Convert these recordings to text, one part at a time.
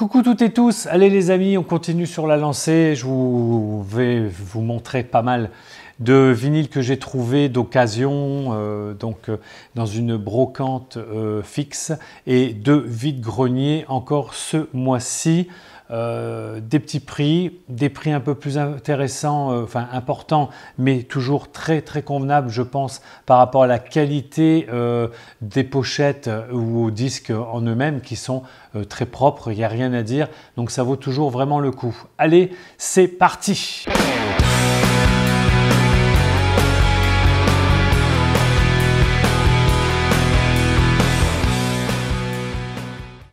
Coucou toutes et tous, allez les amis, on continue sur la lancée. Je vous vais vous montrer pas mal de vinyles que j'ai trouvé d'occasion, euh, donc euh, dans une brocante euh, fixe et de vides greniers encore ce mois-ci. Euh, des petits prix, des prix un peu plus intéressants, euh, enfin importants, mais toujours très très convenables, je pense, par rapport à la qualité euh, des pochettes ou aux disques en eux-mêmes qui sont très propres, il n'y a rien à dire, donc ça vaut toujours vraiment le coup. Allez, c'est parti!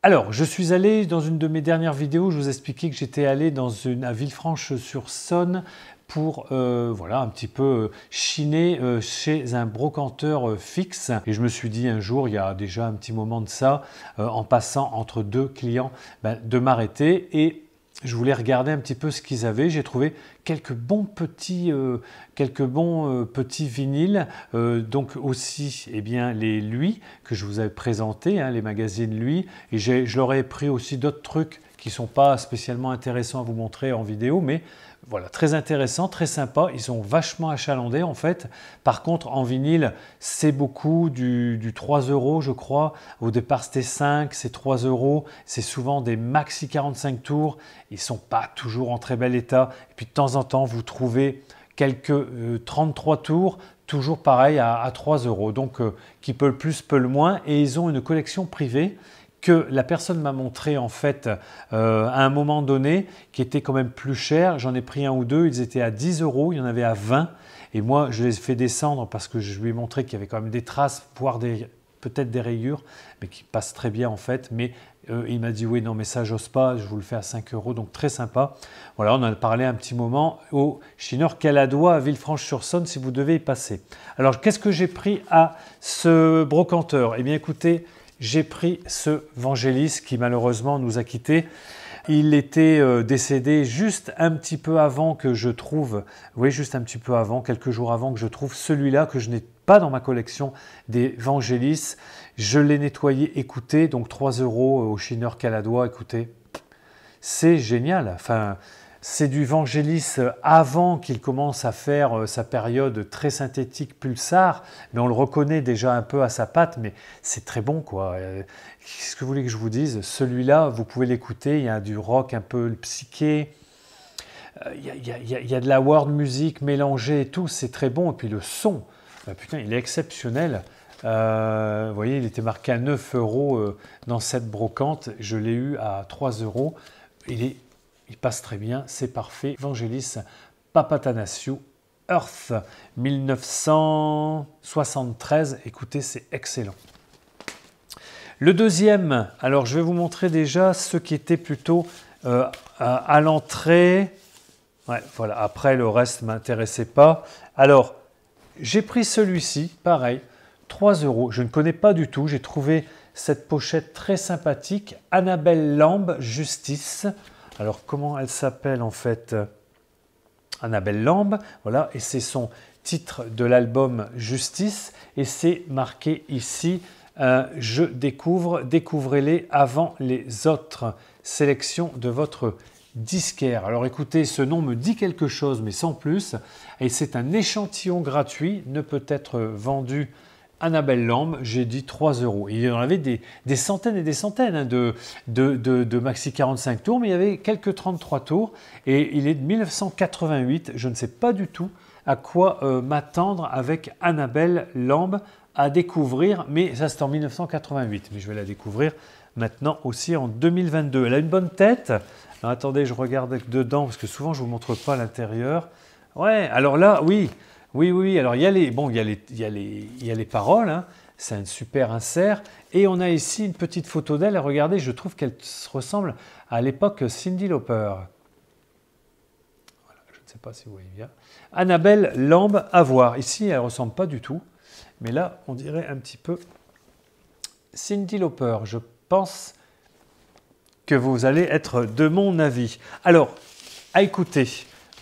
Alors, je suis allé dans une de mes dernières vidéos, je vous expliquais que j'étais allé dans une, à Villefranche-sur-Saône pour euh, voilà un petit peu euh, chiner euh, chez un brocanteur fixe et je me suis dit un jour il y a déjà un petit moment de ça en passant entre deux clients ben, de m'arrêter et je voulais regarder un petit peu ce qu'ils avaient. J'ai trouvé quelques bons petits, euh, quelques bons, euh, petits vinyles. Euh, donc aussi, eh bien, les Lui que je vous avais présenté, hein, les magazines Lui. Et je leur ai pris aussi d'autres trucs qui sont pas spécialement intéressants à vous montrer en vidéo, mais voilà, très intéressant, très sympa. Ils sont vachement achalandés en fait. Par contre, en vinyle, c'est beaucoup du, 3 euros, je crois. Au départ, c'était 5, c'est 3 euros. C'est souvent des maxi 45 tours. Ils sont pas toujours en très bel état. Et puis de temps en temps, vous trouvez quelques 33 euh, tours, toujours pareil à, 3 euros. Donc, euh, qui peut le plus, peut le moins. Et ils ont une collection privée que la personne m'a montré en fait euh, à un moment donné qui était quand même plus cher. J'en ai pris un ou deux, ils étaient à 10 euros, il y en avait à 20. Et moi, je les ai fait descendre parce que je lui ai montré qu'il y avait quand même des traces, voire peut-être des rayures, mais qui passent très bien en fait. Mais euh, il m'a dit oui, non, mais ça, j'ose pas, je vous le fais à 5 euros, donc très sympa. Voilà, on a parlé un petit moment au Chineur Caladois à Villefranche-sur-Saône si vous devez y passer. Alors, qu'est-ce que j'ai pris à ce brocanteur Eh bien, écoutez, j'ai pris ce Vangelis qui malheureusement nous a quittés. Il était euh, décédé juste un petit peu avant que je trouve, oui, juste un petit peu avant, quelques jours avant que je trouve celui-là que je n'ai pas dans ma collection des Vangelis. Je l'ai nettoyé, écouté, donc 3 euros au chineur caladois, écoutez, c'est génial. Enfin, c'est du Vangelis avant qu'il commence à faire euh, sa période très synthétique pulsar, mais on le reconnaît déjà un peu à sa patte, mais c'est très bon quoi. Euh, qu'est-ce que vous voulez que je vous dise Celui-là, vous pouvez l'écouter, il y a du rock un peu psyché, il y a, de la world music mélangée et tout, c'est très bon, et puis le son, euh, putain, il est exceptionnel. vous voyez, il était marqué à 9 euros dans cette brocante, je l'ai eu à 3 euros. Il est il passe très bien, c'est parfait. Evangelis Papatanasio, Earth, 1973. Écoutez, c'est excellent. Le deuxième, alors je vais vous montrer déjà ce qui était plutôt euh, à, l'entrée. Ouais, voilà, après le reste ne m'intéressait pas. Alors, j'ai pris celui-ci, pareil, 3 euros. Je ne connais pas du tout. J'ai trouvé cette pochette très sympathique. Annabelle Lambe, Justice. Alors comment elle s'appelle en fait euh, Annabelle Lambe, voilà, et c'est son titre de l'album Justice, et c'est marqué ici euh, Je découvre, découvrez-les avant les autres. sélections de votre disquaire. Alors écoutez, ce nom me dit quelque chose, mais sans plus, et c'est un échantillon gratuit, ne peut être vendu Annabelle Lamb, j'ai dit 3 euros. Il y en avait des, centaines et des centaines hein, de, de, maxi 45 tours, mais il y avait quelques 33 tours et il est de 1988. Je ne sais pas du tout à quoi euh, m'attendre avec Annabelle Lamb à découvrir, mais ça c'est en 1988, mais je vais la découvrir maintenant aussi en 2022. Elle a une bonne tête. attendez, je regarde dedans parce que souvent je ne vous montre pas l'intérieur. Ouais, alors là, oui, oui, oui, alors il y a les, bon, il y a les, paroles, hein. c'est un super insert. Et on a ici une petite photo d'elle. Regardez, je trouve qu'elle se ressemble à l'époque Cindy Lauper. Voilà, je ne sais pas si vous voyez bien. Annabelle Lambe à voir. Ici, elle ne ressemble pas du tout. Mais là, on dirait un petit peu Cindy Lauper. Je pense que vous allez être de mon avis. Alors, à écouter.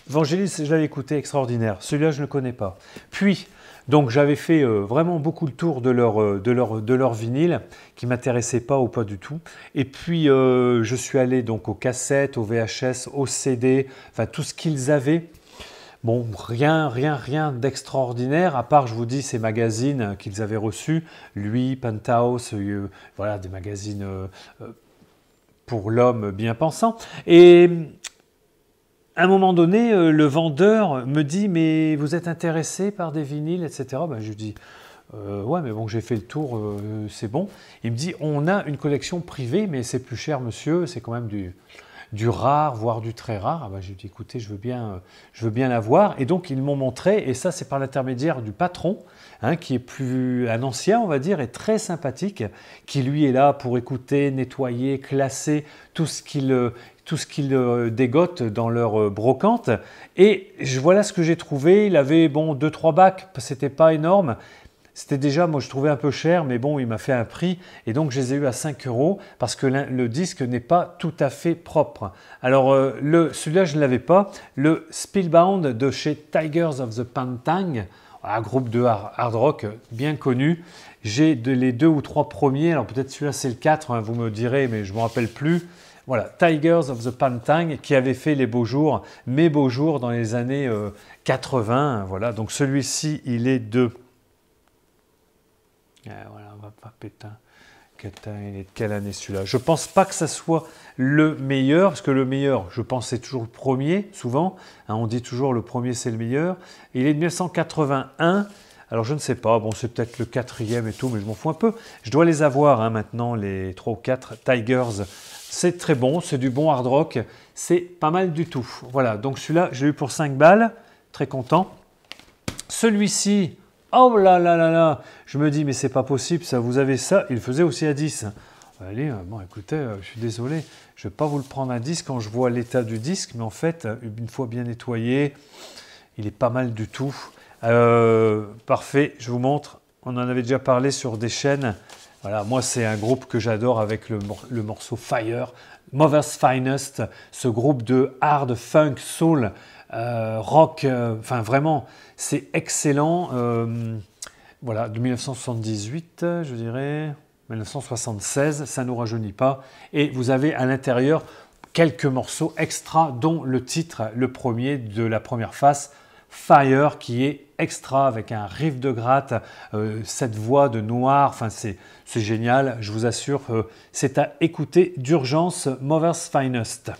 Vangelis, je l'avais écouté, extraordinaire. Celui-là, je ne le connais pas. Puis, donc j'avais fait euh, vraiment beaucoup le tour de leur, euh, de leur, de leur vinyle, qui m'intéressait pas ou pas du tout. Et puis euh, je suis allé donc aux cassettes, aux VHS, aux CD, enfin tout ce qu'ils avaient. Bon, rien, rien, rien d'extraordinaire, à part, je vous dis, ces magazines qu'ils avaient reçus, lui, Penthouse, voilà, des magazines pour l'homme bien pensant. Et à un moment donné, euh, le vendeur me dit Mais vous êtes intéressé par des vinyles, etc. Ben, je lui dis euh, Ouais, mais bon, j'ai fait le tour, euh, c'est bon. Il me dit On a une collection privée, mais c'est plus cher, monsieur, c'est quand même du, du rare, voire du très rare. Ah ben, j'ai dit Écoutez, je veux bien, je veux bien voir Et donc, ils m'ont montré, et ça, c'est par l'intermédiaire du patron. Hein, qui est plus un ancien, on va dire, et très sympathique, qui lui est là pour écouter, nettoyer, classer tout ce qu'il tout ce qu'ils euh, dégotent dans leur euh, brocante. Et je, voilà ce que j'ai trouvé. Il avait bon deux trois bacs, c'était pas énorme. C'était déjà, moi je trouvais un peu cher, mais bon, il m'a fait un prix et donc je les ai eu à 5 euros parce que le disque n'est pas tout à fait propre. Alors, euh, celui-là, je ne l'avais pas. Le Spillbound de chez Tigers of the Pantang, un groupe de hard rock bien connu. J'ai de, les deux ou trois premiers, alors peut-être celui-là c'est le 4, hein, vous me direz, mais je ne me rappelle plus. Voilà, Tigers of the Pantang qui avait fait les beaux jours, mes beaux jours dans les années 80. Euh, voilà, donc celui-ci, il est de. Ah, voilà, on va pas pétain. Il est de quelle année celui-là Je pense pas que ça soit le meilleur, parce que le meilleur, je pense, c'est toujours le premier, souvent. Hein, on dit toujours le premier, c'est le meilleur. il est de 1981. Alors je ne sais pas, bon c'est peut-être le quatrième et tout, mais je m'en fous un peu. Je dois les avoir hein, maintenant, les 3 ou 4 Tigers c'est très bon, c'est du bon hard rock, c'est pas mal du tout. Voilà, donc celui-là, je l'ai eu pour 5 balles, très content. Celui-ci, oh là là là là, je me dis, mais c'est pas possible, ça, vous avez ça, il faisait aussi à 10. Allez, euh, bon, écoutez, euh, je suis désolé, je ne vais pas vous le prendre à 10 quand je vois l'état du disque, mais en fait, euh, une fois bien nettoyé, il est pas mal du tout. parfait, je vous montre, on en avait déjà parlé sur des chaînes moi c'est un groupe que j'adore avec le, morceau Fire, Mother's Finest, ce groupe de hard funk soul euh, rock. Euh, enfin vraiment, c'est excellent. Euh, voilà, de 1978, je dirais 1976, ça ne nous rajeunit pas. Et vous avez à l'intérieur quelques morceaux extra, dont le titre, le premier de la première face. Fire qui est extra avec un riff de gratte, euh, cette voix de noir, enfin c'est génial, je vous assure, euh, c'est à écouter d'urgence Mother's Finest.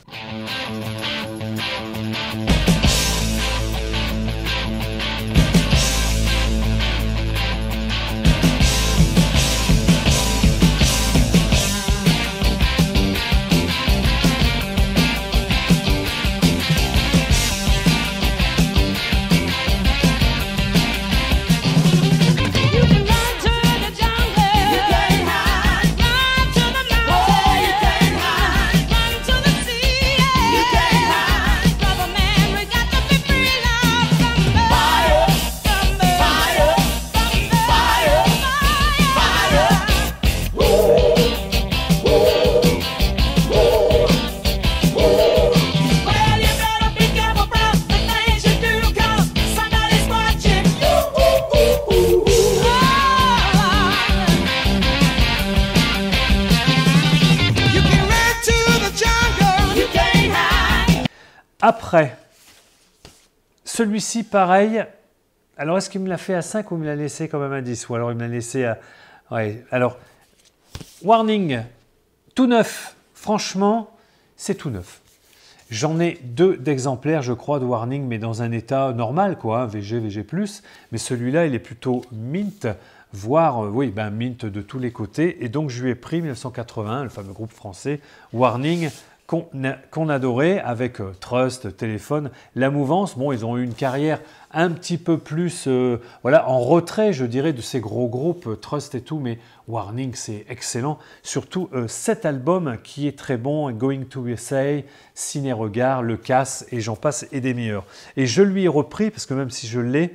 pareil. Alors, est-ce qu'il me l'a fait à 5 ou il me l'a laissé quand même à 10 Ou alors il me l'a laissé à... Ouais, alors, warning, tout neuf. Franchement, c'est tout neuf. J'en ai deux d'exemplaires, je crois, de Warning, mais dans un état normal, quoi, hein. VG, VG+. Mais celui-là, il est plutôt mint, voire, euh, oui, ben mint de tous les côtés. Et donc, je lui ai pris 1980, le fameux groupe français, Warning, qu'on adorait avec euh, Trust, Téléphone, La Mouvance. Bon, ils ont eu une carrière un petit peu plus euh, voilà, en retrait, je dirais, de ces gros groupes, euh, Trust et tout, mais Warning, c'est excellent. Surtout cet album qui est très bon, Going to USA, Ciné Regard, Le Casse, et j'en passe, et des meilleurs. Et je lui ai repris, parce que même si je l'ai,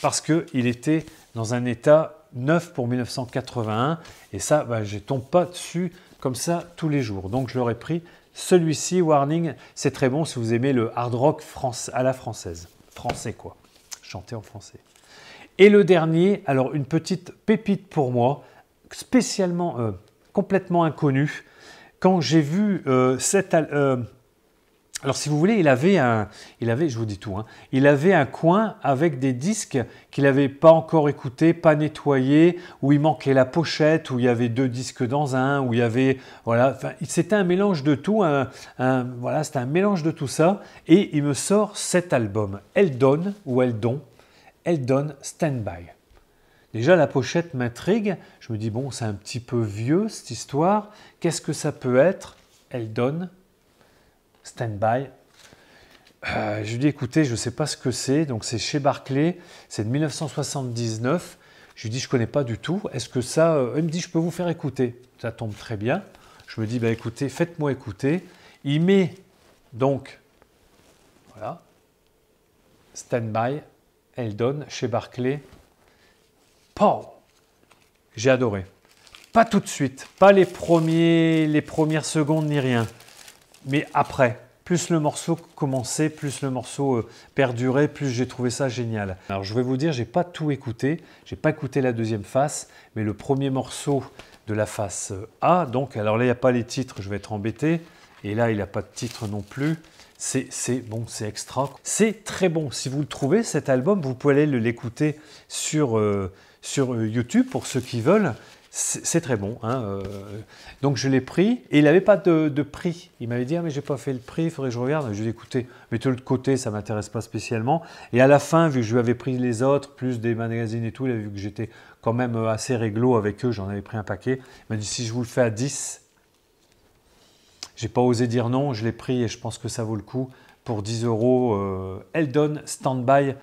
parce qu'il était dans un état neuf pour 1981, et ça, bah, je tombe pas dessus comme ça tous les jours. Donc je leur ai pris celui-ci, Warning, c'est très bon si vous aimez le hard rock France, à la française. Français quoi, Chanter en français. Et le dernier, alors une petite pépite pour moi, spécialement, euh, complètement inconnue. Quand j'ai vu euh, cette, euh, alors si vous voulez, il avait un, il avait, je vous dis tout, hein, il avait un coin avec des disques qu'il n'avait pas encore écoutés, pas nettoyés, où il manquait la pochette, où il y avait deux disques dans un, où il y avait, voilà, c'était un mélange de tout, c'était un mélange de tout ça, et il me sort cet album, Eldon ou Eldon, Eldon Stand By. Déjà la pochette m'intrigue, je me dis bon, c'est un petit peu vieux cette histoire, qu'est-ce que ça peut être, Eldon stand-by. Euh, je lui dis écoutez, je ne sais pas ce que c'est, donc c'est chez Barclay, c'est de 1979. Je lui dis je ne connais pas du tout. Est-ce que ça. Elle euh, me dit je peux vous faire écouter. Ça tombe très bien. Je me dis bah écoutez, faites-moi écouter. Il met donc voilà stand-by. Elle donne chez Barclay. Paul J'ai adoré. Pas tout de suite, pas les, premiers, les premières secondes ni rien mais après. Plus le morceau commençait, plus le morceau euh, perdurait, plus j'ai trouvé ça génial. Alors je vais vous dire, n'ai pas tout écouté, n'ai pas écouté la deuxième face, mais le premier morceau de la face euh, A, donc alors là il n'y a pas les titres, je vais être embêté, et là il n'y a pas de titre non plus. C'est bon, c'est extra. C'est très bon. Si vous le trouvez, cet album, vous pouvez aller l'écouter sur euh, YouTube pour ceux qui veulent c'est très bon. Hein, euh. donc je l'ai pris et il n'avait pas de, prix. Il m'avait dit ah, mais j'ai pas fait le prix, il faudrait que je regarde. Je lui ai dit écoutez, mettez-le côté, ça m'intéresse pas spécialement. Et à la fin, vu que je lui avais pris les autres, plus des magazines et tout, il a vu que j'étais quand même euh, assez réglo avec eux, j'en avais pris un paquet. Il m'a dit si je vous le fais à 10, j'ai pas osé dire non, je l'ai pris et je pense que ça vaut le coup. Pour 10 euros, euh, Eldon Standby.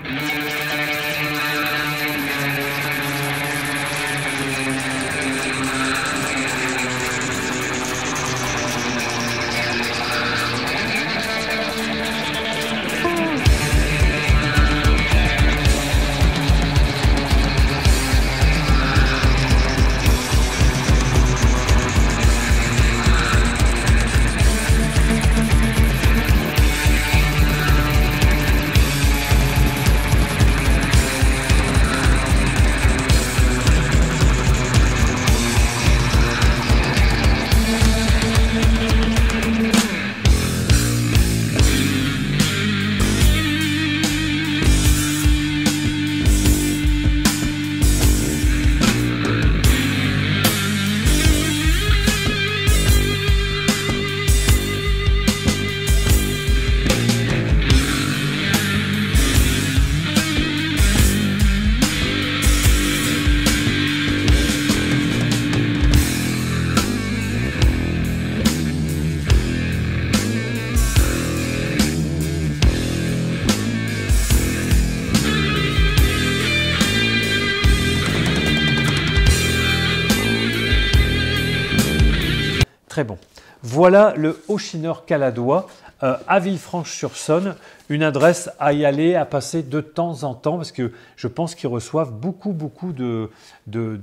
Voilà le Hochineur caladois euh, à Villefranche-sur-Saône, une adresse à y aller, à passer de temps en temps, parce que je pense qu'ils reçoivent beaucoup, beaucoup de, de,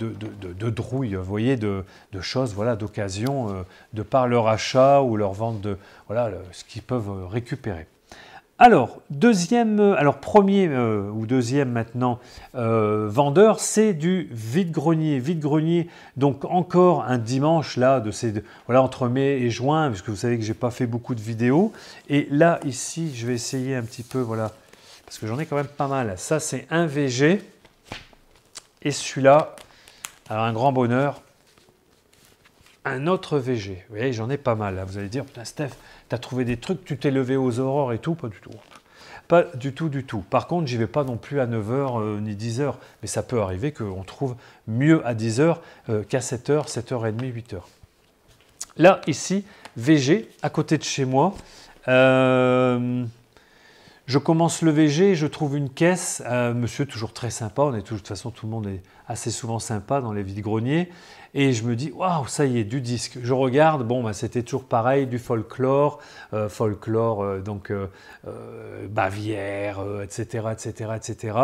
drouilles, vous voyez, de, choses, voilà, d'occasion, euh, de par leur achat ou leur vente de, voilà, ce qu'ils peuvent récupérer. Alors, deuxième, euh, alors premier euh, ou deuxième maintenant euh, vendeur, c'est du vide-grenier. Vide-grenier, donc encore un dimanche là, de ces, voilà, entre mai et juin, puisque vous savez que je n'ai pas fait beaucoup de vidéos. Et là, ici, je vais essayer un petit peu, voilà, parce que j'en ai quand même pas mal. Ça, c'est un VG. Et celui-là, alors un grand bonheur, un autre VG. Vous voyez, j'en ai pas mal. Vous allez dire, putain, Steph, tu as trouvé des trucs, tu t'es levé aux aurores et tout, pas du tout. Pas du tout, du tout. Par contre, j'y vais pas non plus à 9h euh, ni 10h, mais ça peut arriver qu'on trouve mieux à 10h euh, qu'à 7h, 7h30, 8h. Là, ici, VG, à côté de chez moi, euh, je commence le VG, je trouve une caisse. monsieur, toujours très sympa, on est toujours de toute façon, tout le monde est assez souvent sympa dans les vides-greniers. Et je me dis, waouh, ça y est, du disque. Je regarde, bon, bah, c'était toujours pareil, du folklore, euh, folklore, euh, donc euh, Bavière, etc., etc., etc.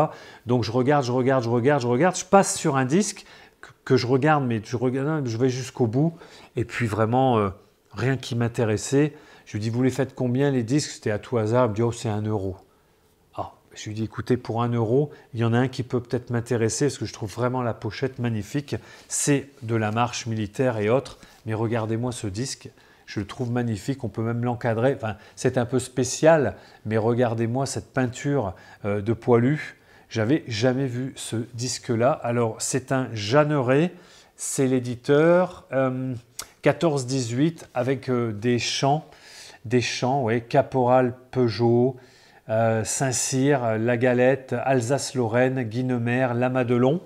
Donc je regarde, je regarde, je regarde, je regarde, je passe sur un disque que, je regarde, mais je, regarde, je vais jusqu'au bout. Et puis vraiment, rien qui m'intéressait. Je lui dis, vous les faites combien les disques C'était à tout hasard. Il oh, c'est un euro. Je lui dis, écoutez, pour un euro, il y en a un qui peut peut-être m'intéresser, parce que je trouve vraiment la pochette magnifique. C'est de la marche militaire et autres, mais regardez-moi ce disque. Je le trouve magnifique, on peut même l'encadrer. c'est un peu spécial, mais regardez-moi cette peinture euh, de poilu. J'avais jamais vu ce disque-là. Alors, c'est un Jeanneret, c'est l'éditeur 14-18 euh, avec euh, des chants, des chants, ouais, Caporal Peugeot, euh, Saint-Cyr, La Galette, Alsace-Lorraine, Guinemer, La Madelon.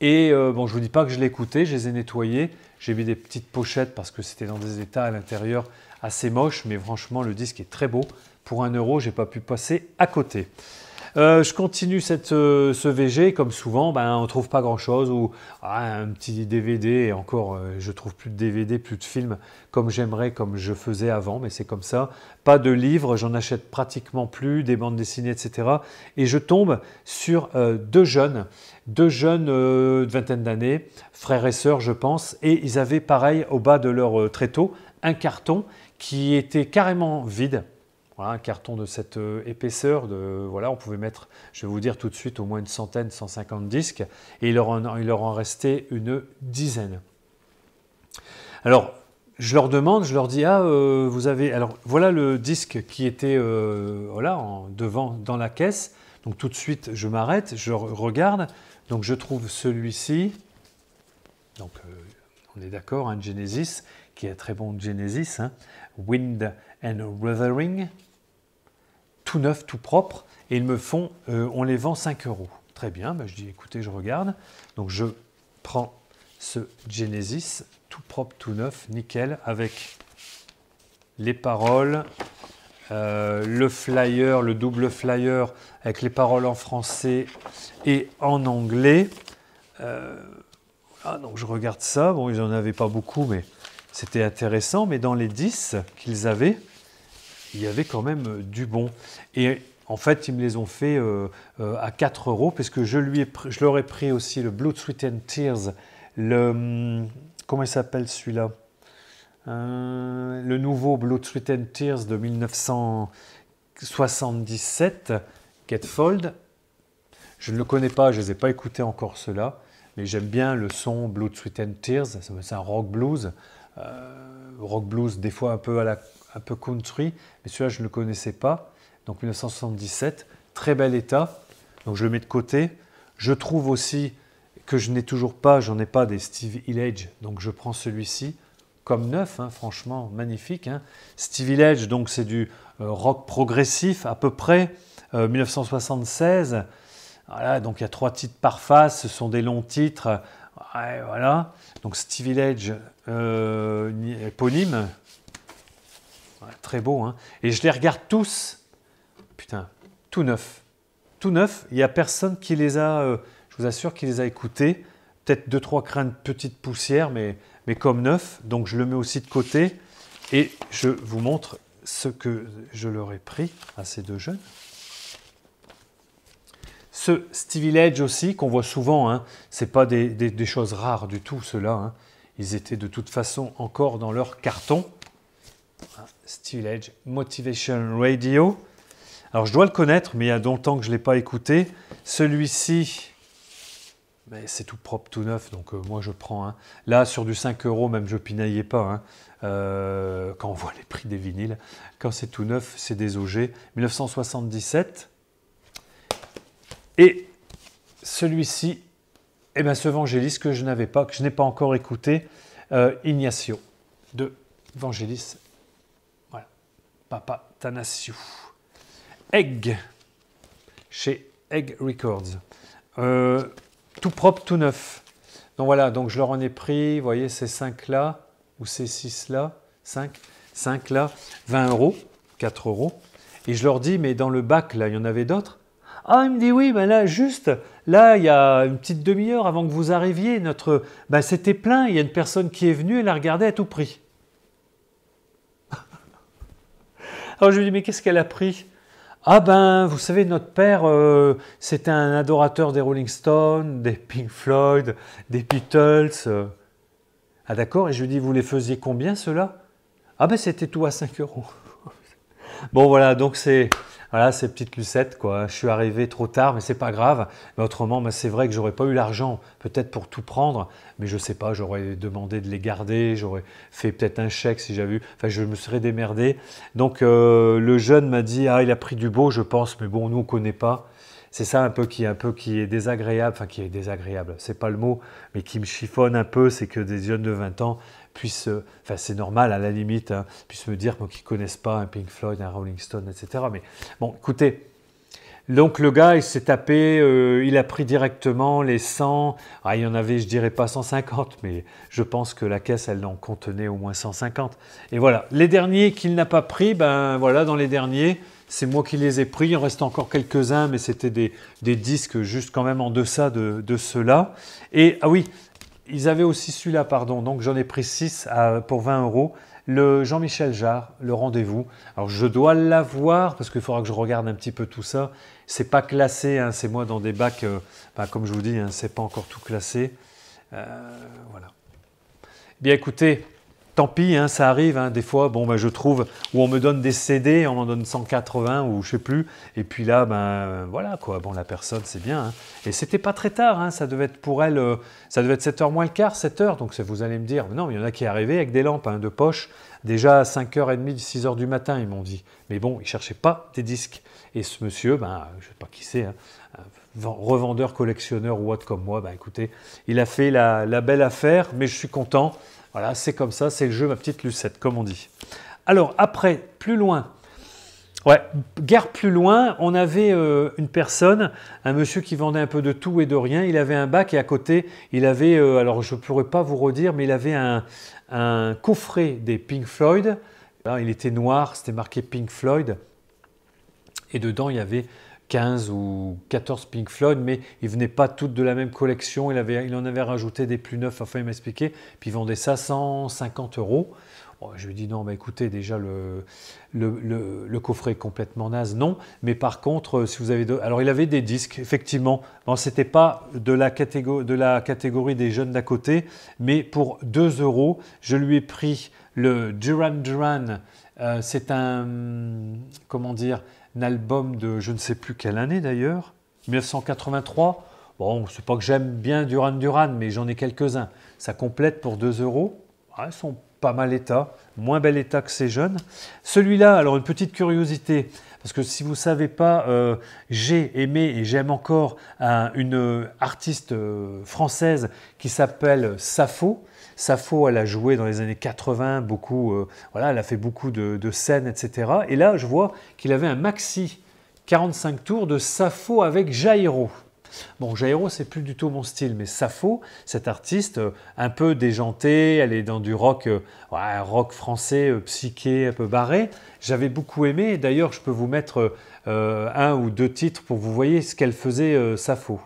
Et euh, bon, je ne vous dis pas que je l'ai écouté, je les ai nettoyés. J'ai mis des petites pochettes parce que c'était dans des états à l'intérieur assez moches, mais franchement, le disque est très beau. Pour un euro, n'ai pas pu passer à côté. Euh, je continue cette, euh, ce VG, comme souvent, ben, on ne trouve pas grand-chose, ou ah, un petit DVD, et encore, euh, je trouve plus de DVD, plus de films, comme j'aimerais, comme je faisais avant, mais c'est comme ça. Pas de livres, j'en achète pratiquement plus, des bandes dessinées, etc. Et je tombe sur deux jeunes, deux jeunes de vingtaine d'années, frères et sœurs, je pense, et ils avaient pareil au bas de leur tréteau un carton qui était carrément vide voilà, un carton de cette euh, épaisseur, de, voilà, on pouvait mettre, je vais vous dire tout de suite, au moins une centaine, 150 disques, et il leur en, restait une dizaine. Alors, je leur demande, je leur dis ah euh, vous avez alors voilà le disque qui était euh, voilà en, devant dans la caisse. Donc tout de suite je m'arrête, je regarde. Donc je trouve celui-ci. Donc on est d'accord, un hein, Genesis qui est un très bon Genesis, hein. Wind and weathering, tout neuf, tout propre, et ils me font, euh, on les vend 5 euros. Très bien, bah, je dis écoutez, je regarde. Donc je prends ce Genesis, tout propre, tout neuf, nickel, avec les paroles, euh, le flyer, le double flyer, avec les paroles en français et en anglais. Euh, ah, donc je regarde ça, bon, ils n'en avaient pas beaucoup, mais c'était intéressant. Mais dans les 10 qu'ils avaient, il y avait quand même euh, du bon. Et en fait, ils me les ont fait euh, euh, à 4 euros, puisque je, lui ai je leur ai pris aussi le Blood, sweet and Tears, le... Hmm, comment il s'appelle celui-là Le nouveau Blood, sweet and Tears de 1977, catfold Je ne le connais pas, je ne les ai pas écouté encore cela mais j'aime bien le son Blood, sweet and Tears, c'est un rock blues. rock blues des fois un peu à la un peu country, mais celui-là, je ne le connaissais pas. Donc 1977, très bel état. Donc je le mets de côté. Je trouve aussi que je n'ai toujours pas, j'en ai pas des Steve Hillage, donc je prends celui-ci comme neuf, hein, franchement magnifique. Hein. Steve Village, donc c'est du euh, rock progressif à peu près, 1976. Euh, voilà, donc il y a trois titres par face, ce sont des longs titres. voilà. Donc Steve Village, euh, éponyme, très beau, hein Et je les regarde tous, putain, tout neuf. Tout neuf, il n'y a personne qui les a, euh, je vous assure, qui les a écoutés. Peut-être deux, trois crins de petites poussière, mais, mais comme neuf. Donc je le mets aussi de côté et je vous montre ce que je leur ai pris à ces deux jeunes. Ce Stevie Ledge aussi, qu'on voit souvent, hein, ce n'est pas des, choses rares du tout, ceux-là. Hein. Ils étaient de toute façon encore dans leur carton. Ah, Steel Edge Motivation Radio. Alors je dois le connaître, mais il y a longtemps que je ne l'ai pas écouté. Celui-ci, c'est tout propre, tout neuf, donc euh, moi je prends. Hein. Là, sur du 5 euros, même je pinaillais pas. Hein. Euh, quand on voit les prix des vinyles, quand c'est tout neuf, c'est des OG. 1977. Et celui-ci, eh ben, ce Vangelis que je n'avais pas, que je n'ai pas encore écouté, euh, Ignacio de Vangelis Papa Egg, chez Egg Records. Euh, tout propre, tout neuf. Donc voilà, donc je leur en ai pris, vous voyez, ces 5 là, ou ces 6 là, 5, 5 là, 20 euros, 4 euros. Et je leur dis, mais dans le bac là, il y en avait d'autres Ah, il me dit, oui, ben là, juste, là, il y a une petite demi-heure avant que vous arriviez, notre, ben, c'était plein, il y a une personne qui est venue, elle a regardé à tout prix. Alors je lui dis, mais qu'est-ce qu'elle a pris ah ben, vous savez, notre père, euh, c'était un adorateur des Rolling Stones, des Pink Floyd, des Beatles. Euh. Ah d'accord, et je lui dis, vous les faisiez combien ceux-là Ah ben, c'était tout à 5 euros. Bon voilà, donc c'est voilà, ces petites lucettes quoi. Je suis arrivé trop tard, mais c'est pas grave. Mais autrement, c'est vrai que j'aurais pas eu l'argent, peut-être pour tout prendre, mais je sais pas, j'aurais demandé de les garder, j'aurais fait peut-être un chèque si j'avais eu. Enfin, je me serais démerdé. Donc euh, le jeune m'a dit ah il a pris du beau, je pense, mais bon nous on connaît pas. C'est ça un peu qui est un peu qui est désagréable, enfin qui est désagréable, c'est pas le mot, mais qui me chiffonne un peu, c'est que des jeunes de 20 ans puissent, enfin c'est normal à la limite, hein, puisse puissent me dire qu'ils ne connaissent pas un Pink Floyd, un Rolling Stone, etc. Mais bon, écoutez, donc le gars, il s'est tapé, euh, il a pris directement les 100, ah, il y en avait, je dirais pas 150, mais je pense que la caisse, elle en contenait au moins 150. Et voilà, les derniers qu'il n'a pas pris, ben voilà, dans les derniers, c'est moi qui les ai pris, il en reste encore quelques-uns, mais c'était des, disques juste quand même en deçà de, de ceux-là. Et ah oui, ils avaient aussi celui-là, pardon, donc j'en ai pris 6 euh, pour 20 euros. Le Jean-Michel Jarre, le rendez-vous. Alors je dois l'avoir parce qu'il faudra que je regarde un petit peu tout ça. C'est pas classé, hein, c'est moi dans des bacs, euh, comme je vous dis, hein, c'est pas encore tout classé. Euh, voilà. Eh bien écoutez, tant pis, hein, ça arrive. Hein, des fois, bon, ben, je trouve où on me donne des CD, on en donne 180 ou je sais plus. Et puis là, ben voilà quoi. Bon, la personne, c'est bien. Et hein. Et c'était pas très tard. ça devait être pour elle, euh, ça devait être 7h moins le quart, 7h. Donc vous allez me dire, non, il y en a qui arrivé avec des lampes de poche. Déjà à 5h30, 6h du matin, ils m'ont dit. Mais bon, ils cherchaient pas des disques. Et ce monsieur, ben, je sais pas qui c'est, euh, revendeur, collectionneur ou autre comme moi, ben, écoutez, il a fait la belle affaire, mais je suis content. Voilà, c'est comme ça, c'est le jeu, ma petite Lucette, comme on dit. Alors après, plus loin, Ouais, guère plus loin, on avait euh, une personne, un monsieur qui vendait un peu de tout et de rien. Il avait un bac et à côté, il avait, euh, alors je ne pourrais pas vous redire, mais il avait un, coffret des Pink Floyd. il était noir, c'était marqué Pink Floyd. Et dedans, il y avait 15 ou 14 Pink Floyd, mais ils venaient pas toutes de la même collection. Il, il en avait rajouté des plus neufs, enfin, il expliqué, Puis il vendait ça 150 euros. Oh, je lui dis non, écoutez, déjà le, coffret est complètement naze, non. Mais par contre, euh, si vous avez. Alors il avait des disques, effectivement. ce n'était pas de la, catégorie, de la catégorie des jeunes d'à côté, mais pour 2 euros, je lui ai pris le Duran Duran. Euh, c'est un. Comment dire un album de je ne sais plus quelle année d'ailleurs, 1983. Bon, c'est pas que j'aime bien Duran Duran, mais j'en ai quelques-uns. Ça complète pour 2 euros. sont pas mal état, moins bel état que ces jeunes. Celui-là, alors une petite curiosité, parce que si vous ne savez pas, euh, j'ai aimé et j'aime encore une artiste euh, française qui s'appelle Sappho. Sappho, elle a joué dans les années 80, beaucoup, euh, voilà, elle a fait beaucoup de, scènes, etc. Et là, je vois qu'il avait un maxi 45 tours de Sappho avec Jairo. Bon, Jairo, c'est plus du tout mon style, mais Sappho, cette artiste euh, un peu déjantée, elle est dans du rock, euh, un rock français euh, psyché, un peu barré. J'avais beaucoup aimé. D'ailleurs, je peux vous mettre un ou deux titres pour vous voyez ce qu'elle faisait Sappho.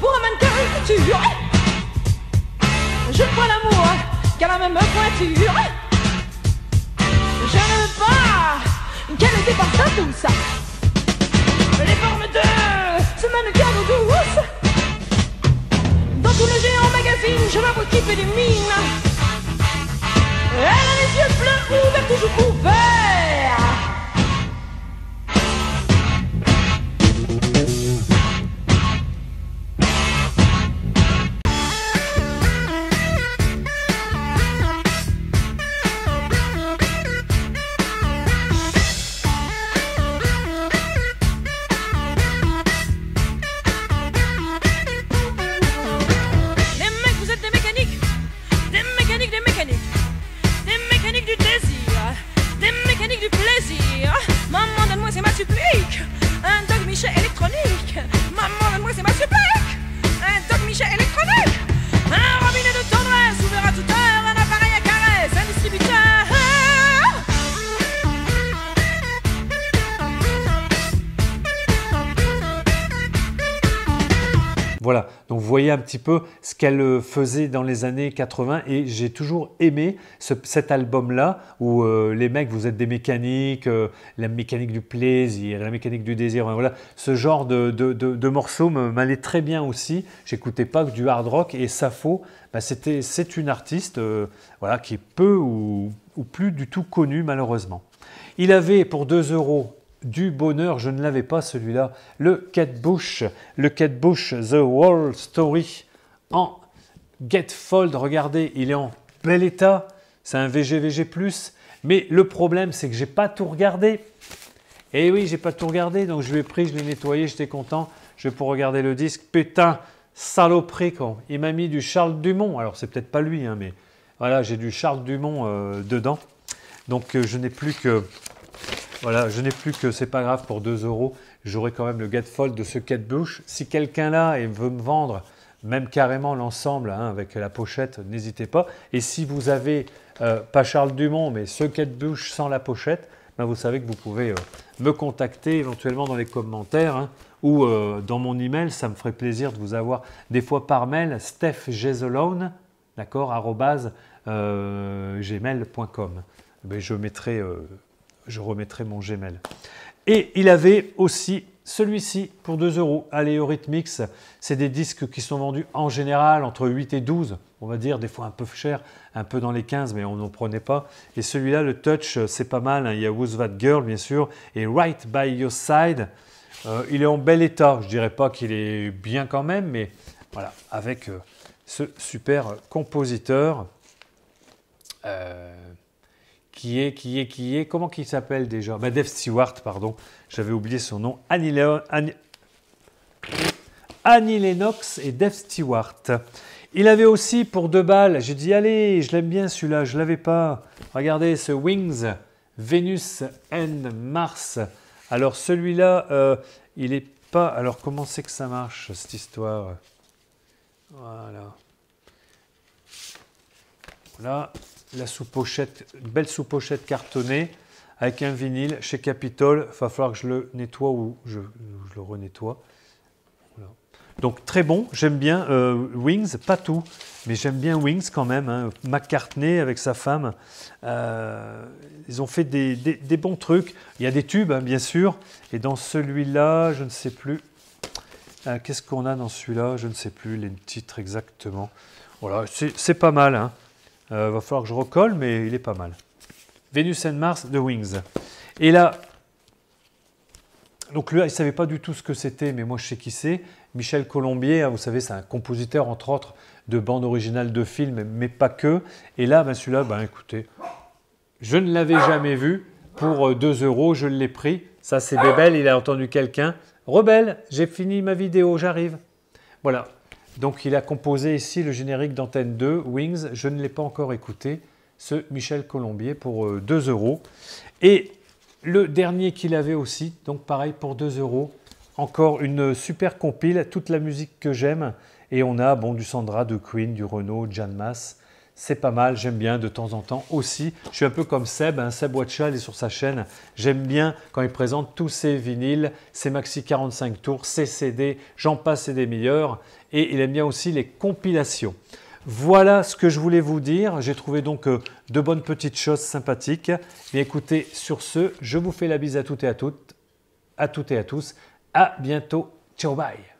Pour un tu culture. Je vois l'amour hein, qu'à la même pointure. Je ne veux pas qu'elle dépasse ça tout ça. Les formes de mannequin cadeau douce. Dans tous les géants magazines, je la des mines. Elle a les yeux pleins, ouverts, toujours ouverts. un petit peu ce qu'elle euh, faisait dans les années 80 et j'ai toujours aimé cet album-là où euh, les mecs, vous êtes des mécaniques, euh, la mécanique du plaisir, la mécanique du désir, voilà, ce genre de, de, morceaux m'allait très bien aussi. J'écoutais pas que du hard rock et Sappho, bah, c'était, c'est une artiste voilà, qui est peu ou, ou plus du tout connue malheureusement. Il avait pour 2 euros du bonheur, je ne l'avais pas celui-là, le Bush. le Bush The World Story en Getfold, regardez, il est en bel état, c'est un VGVG+, mais le problème c'est que j'ai pas tout regardé, et eh oui, j'ai pas tout regardé, donc je l'ai pris, je l'ai nettoyé, j'étais content, je vais pour regarder le disque, pétain, saloperie il m'a mis du Charles Dumont, alors c'est peut-être pas lui, hein, mais voilà, j'ai du Charles Dumont euh, dedans, donc euh, je n'ai plus que voilà, je n'ai plus que c'est pas grave pour 2 euros. J'aurai quand même le getfold de ce Bush. Si quelqu'un là et veut me vendre, même carrément l'ensemble hein, avec la pochette, n'hésitez pas. Et si vous avez euh, pas Charles Dumont, mais ce Bush sans la pochette, ben, vous savez que vous pouvez euh, me contacter éventuellement dans les commentaires hein, ou euh, dans mon email. Ça me ferait plaisir de vous avoir des fois par mail, Steph d'accord, gmail.com. Ben, je mettrai je remettrai mon Gmail. Et il avait aussi celui-ci pour 2 euros, rhythmix. C'est des disques qui sont vendus en général entre 8 et 12, on va dire, des fois un peu cher, un peu dans les 15, mais on n'en prenait pas. Et celui-là, le Touch, c'est pas mal. Hein. Il y a Who's Girl, bien sûr, et Right By Your Side. Euh, il est en bel état, je dirais pas qu'il est bien quand même, mais voilà, avec euh, ce super compositeur. Euh, qui est, qui est, qui est, comment qu'il s'appelle déjà Ben, bah, Dev Stewart, pardon, j'avais oublié son nom, Annie, Annie, Annie Lennox et Dev Stewart. Il avait aussi pour deux balles, j'ai dit allez, je l'aime bien celui-là, je l'avais pas. Regardez ce Wings, Vénus N Mars. Alors celui-là, euh, il est pas. Alors comment c'est que ça marche cette histoire Voilà. Voilà la sous-pochette, une belle sous-pochette cartonnée avec un vinyle chez Capitol. Il va falloir que je le nettoie ou je, le renettoie. Donc très bon, j'aime bien euh, Wings, pas tout, mais j'aime bien Wings quand même. Hein. McCartney avec sa femme, euh, ils ont fait des, bons trucs. Il y a des tubes, hein, bien sûr, et dans celui-là, je ne sais plus. Euh, qu'est-ce qu'on a dans celui-là Je ne sais plus les titres exactement. Voilà, c'est pas mal. Hein. Il euh, va falloir que je recolle, mais il est pas mal. Vénus and Mars de Wings. Et là, donc lui, il ne savait pas du tout ce que c'était, mais moi je sais qui c'est. Michel Colombier, hein, vous savez, c'est un compositeur, entre autres, de bandes originales de films, mais pas que. Et là, ben celui-là, ben écoutez, je ne l'avais jamais vu. Pour 2 euh, euros, je l'ai pris. Ça, c'est Bébel, il a entendu quelqu'un. Rebelle, j'ai fini ma vidéo, j'arrive. Voilà, donc il a composé ici le générique d'antenne 2, Wings, je ne l'ai pas encore écouté, ce Michel Colombier pour 2 euh, euros. Et le dernier qu'il avait aussi, donc pareil pour 2 euros, encore une super compile, toute la musique que j'aime. Et on a bon, du Sandra, de Queen, du Renault, Jan Mas. C'est pas mal, j'aime bien de temps en temps aussi. Je suis un peu comme Seb, hein. Seb Watchal est sur sa chaîne. J'aime bien quand il présente tous ses vinyles, ses maxi 45 tours, ses CD, j'en passe et des meilleurs et il aime bien aussi les compilations. Voilà ce que je voulais vous dire. J'ai trouvé donc euh, de bonnes petites choses sympathiques. Mais écoutez, sur ce, je vous fais la bise à toutes et à toutes, à toutes et à tous. À bientôt. Ciao, bye.